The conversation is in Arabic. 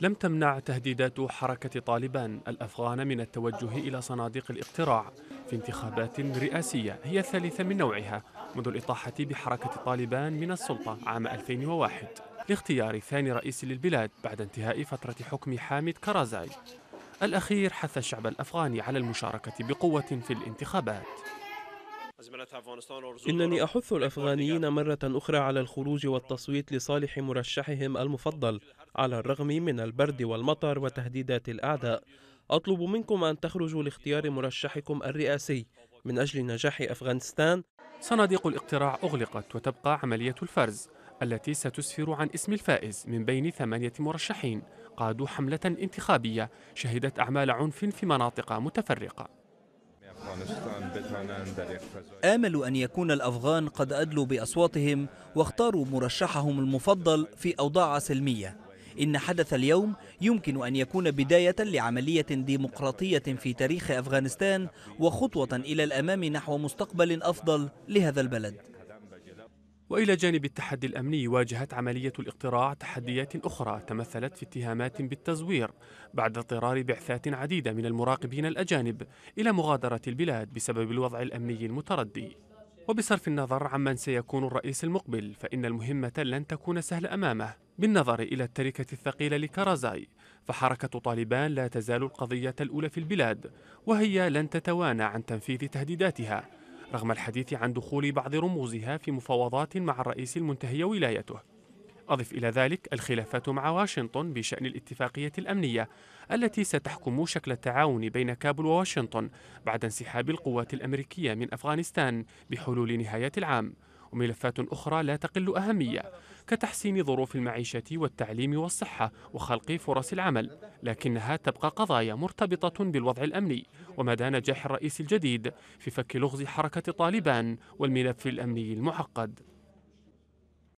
لم تمنع تهديدات حركة طالبان الأفغان من التوجه إلى صناديق الاقتراع في انتخابات رئاسية هي الثالثة من نوعها منذ الإطاحة بحركة طالبان من السلطة عام 2001 لاختيار ثاني رئيس للبلاد بعد انتهاء فترة حكم حامد كرازاي الأخير حث الشعب الأفغاني على المشاركة بقوة في الانتخابات إنني أحث الأفغانيين مرة أخرى على الخروج والتصويت لصالح مرشحهم المفضل على الرغم من البرد والمطر وتهديدات الأعداء أطلب منكم أن تخرجوا لاختيار مرشحكم الرئاسي من أجل نجاح أفغانستان صناديق الاقتراع أغلقت وتبقى عملية الفرز التي ستسفر عن اسم الفائز من بين ثمانية مرشحين قادوا حملة انتخابية شهدت أعمال عنف في مناطق متفرقة آمل أن يكون الأفغان قد أدلوا بأصواتهم واختاروا مرشحهم المفضل في أوضاع سلمية إن حدث اليوم يمكن أن يكون بداية لعملية ديمقراطية في تاريخ أفغانستان وخطوة إلى الأمام نحو مستقبل أفضل لهذا البلد والى جانب التحدي الامني واجهت عمليه الاقتراع تحديات اخرى تمثلت في اتهامات بالتزوير بعد اضطرار بعثات عديده من المراقبين الاجانب الى مغادره البلاد بسبب الوضع الامني المتردي وبصرف النظر عمن سيكون الرئيس المقبل فإن المهمة لن تكون سهلة أمامه بالنظر إلى التركة الثقيلة لكارازاي فحركة طالبان لا تزال القضية الأولى في البلاد وهي لن تتوانى عن تنفيذ تهديداتها رغم الحديث عن دخول بعض رموزها في مفاوضات مع الرئيس المنتهي ولايته أضف إلى ذلك الخلافات مع واشنطن بشأن الاتفاقية الأمنية التي ستحكم شكل التعاون بين كابول وواشنطن بعد انسحاب القوات الأمريكية من أفغانستان بحلول نهاية العام وملفات أخرى لا تقل أهمية كتحسين ظروف المعيشة والتعليم والصحة وخلق فرص العمل لكنها تبقى قضايا مرتبطة بالوضع الأمني ومدى نجاح الرئيس الجديد في فك لغز حركة طالبان والملف الأمني المعقد